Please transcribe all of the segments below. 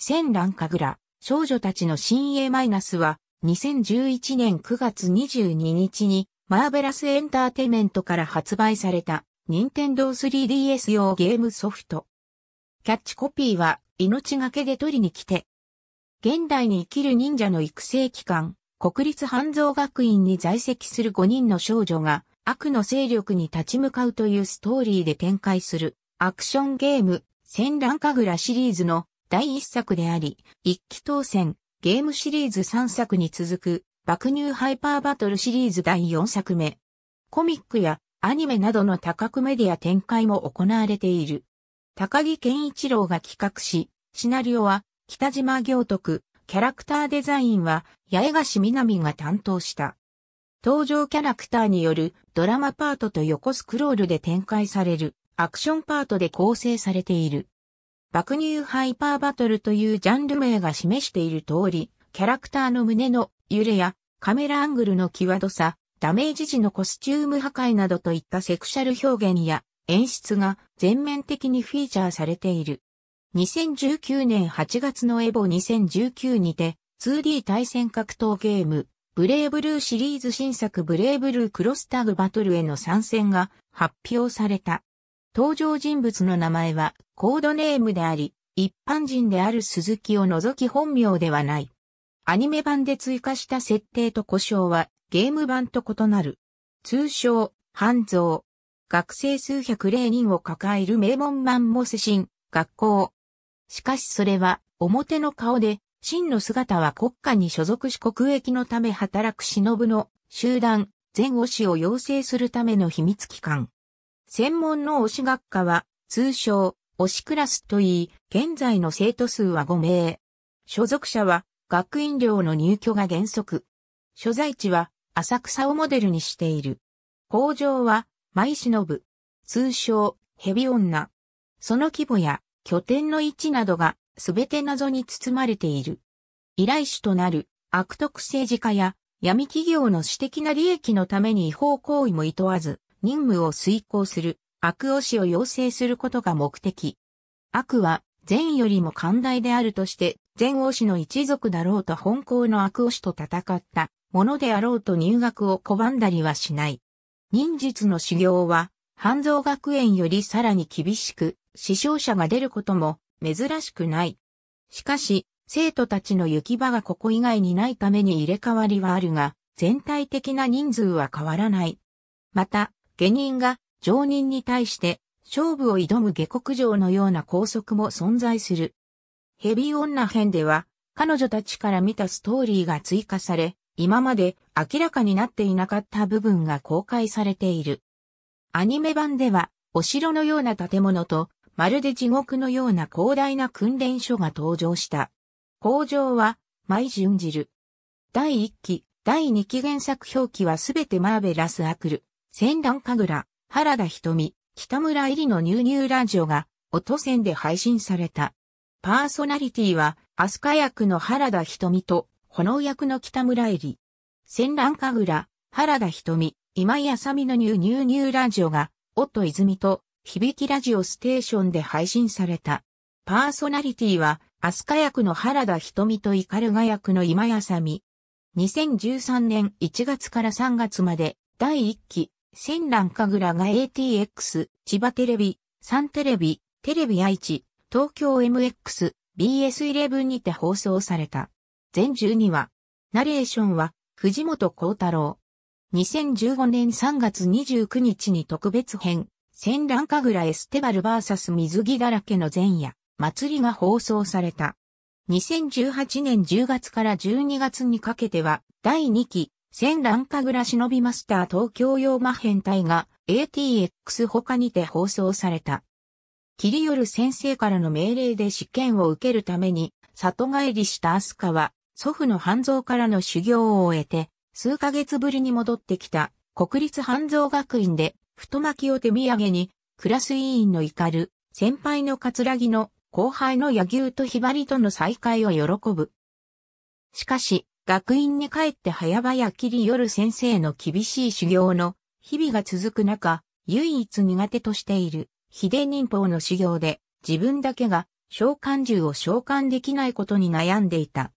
戦乱神楽、少女たちの新鋭マイナスは、2011年9月22日に、マーベラスエンターテイメントから発売された、任天堂 3DS 用ゲームソフト。キャッチコピーは、命がけで取りに来て。現代に生きる忍者の育成機関、国立半蔵学院に在籍する5人の少女が、悪の勢力に立ち向かうというストーリーで展開する、アクションゲーム、戦乱神楽シリーズの第1作であり、一期当選、ゲームシリーズ3作に続く、爆乳ハイパーバトルシリーズ第4作目。コミックやアニメなどの多角メディア展開も行われている。高木健一郎が企画し、シナリオは北島行徳、キャラクターデザインは八重樫みなみが担当した。登場キャラクターによるドラマパートと横スクロールで展開されるアクションパートで構成されている。爆乳ハイパーバトルというジャンル名が示している通り、キャラクターの胸の揺れやカメラアングルの際どさ、ダメージ時のコスチューム破壊などといったセクシャル表現や演出が全面的にフィーチャーされている。2019年8月のエボ2019にて 2D 対戦格闘ゲームブレイブルーシリーズ新作ブレイブルークロスタグバトルへの参戦が発表された。登場人物の名前はコードネームであり、一般人である鈴木を除き本名ではない。アニメ版で追加した設定と故障はゲーム版と異なる。通称、半蔵。学生数百例人を抱える名門版も世神、学校。しかしそれは表の顔で、真の姿は国家に所属し国益のため働く忍の集団、前押しを養成するための秘密機関。専門の推し学科は、通称、推しクラスといい、現在の生徒数は5名。所属者は、学院寮の入居が原則。所在地は、浅草をモデルにしている。工場は、舞忍通称、蛇女。その規模や、拠点の位置などが、すべて謎に包まれている。依頼主となる、悪徳政治家や、闇企業の私的な利益のために違法行為も厭わず、任務を遂行する、悪を死を要請することが目的。悪は、善よりも寛大であるとして、善王子の一族だろうと本校の悪押しと戦ったものであろうと入学を拒んだりはしない。忍術の修行は、半蔵学園よりさらに厳しく、死傷者が出ることも珍しくない。しかし、生徒たちの行き場がここ以外にないために入れ替わりはあるが、全体的な人数は変わらない。また、下人が上人に対して勝負を挑む下克上のような拘束も存在する。ヘビー女編では彼女たちから見たストーリーが追加され、今まで明らかになっていなかった部分が公開されている。アニメ版では、お城のような建物と、まるで地獄のような広大な訓練所が登場した。工場は、舞順じる。第1期、第2期原作表記はすべてマーベラスアクル。戦乱神楽、原田瞳、北村入りのニューニューラジオが、音線で配信された。パーソナリティは、アスカ役の原田瞳と、炎役の北村入り。戦乱神楽、原田瞳、今井あさみのニューニューニューラジオが、音泉と、響きラジオステーションで配信された。パーソナリティは、アスカ役の原田瞳とイカルガ役の今やさみ。2013年1月から3月まで、第1期、戦乱神楽が ATX、千葉テレビ、サンテレビ、テレビ愛知、東京 MX、BS11 にて放送された。全12話。ナレーションは、藤本幸太郎。2015年3月29日に特別編、戦乱神楽エステバル VS 水着だらけの前夜、祭りが放送された。2018年10月から12月にかけては、第2期、戦乱ぐら忍びマスター東京用魔変態が ATX 他にて放送された。切り寄る先生からの命令で試験を受けるために里帰りしたアスカは祖父の半蔵からの修行を終えて数ヶ月ぶりに戻ってきた国立半蔵学院で太巻きを手土産にクラス委員の怒る先輩の葛城の後輩の野牛とひばりとの再会を喜ぶ。しかし、学院に帰って早々きり夜先生の厳しい修行の日々が続く中、唯一苦手としている、秘伝忍法の修行で、自分だけが召喚獣を召喚できないことに悩んでいた。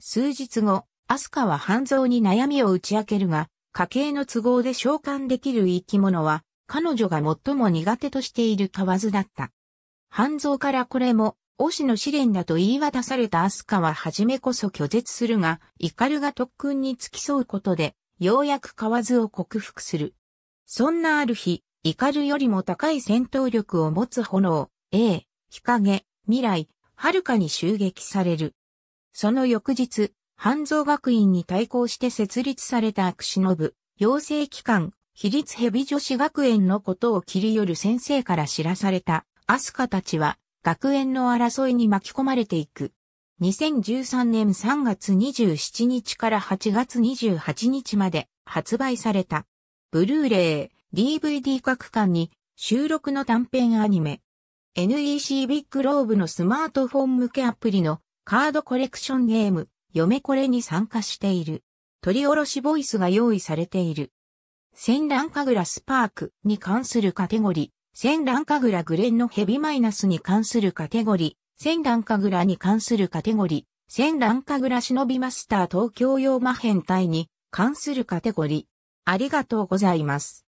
数日後、アスカは半蔵に悩みを打ち明けるが、家計の都合で召喚できる生き物は、彼女が最も苦手としている河津だった。半蔵からこれも推しの試練だと言い渡されたアスカは初めこそ拒絶するが、イカルが特訓に付き添うことで、ようやく津を克服する。そんなある日、イカルよりも高い戦闘力を持つ炎、A、日陰、未来、遥かに襲撃される。その翌日、半蔵学院に対抗して設立された悪忍、養成機関、比率蛇女子学園のことを切り寄る先生から知らされた、アスカたちは、学園の争いに巻き込まれていく。2013年3月27日から8月28日まで発売された。ブルーレイ、DVD 各巻に収録の短編アニメ。NEC ビッグローブのスマートフォン向けアプリのカードコレクションゲーム、嫁これに参加している。取り下ろしボイスが用意されている。戦乱グラスパークに関するカテゴリー。千乱神楽グレンのヘビマイナスに関するカテゴリー、戦乱神楽に関するカテゴリー、戦乱神楽忍びマスター東京用魔変態に関するカテゴリー。ありがとうございます。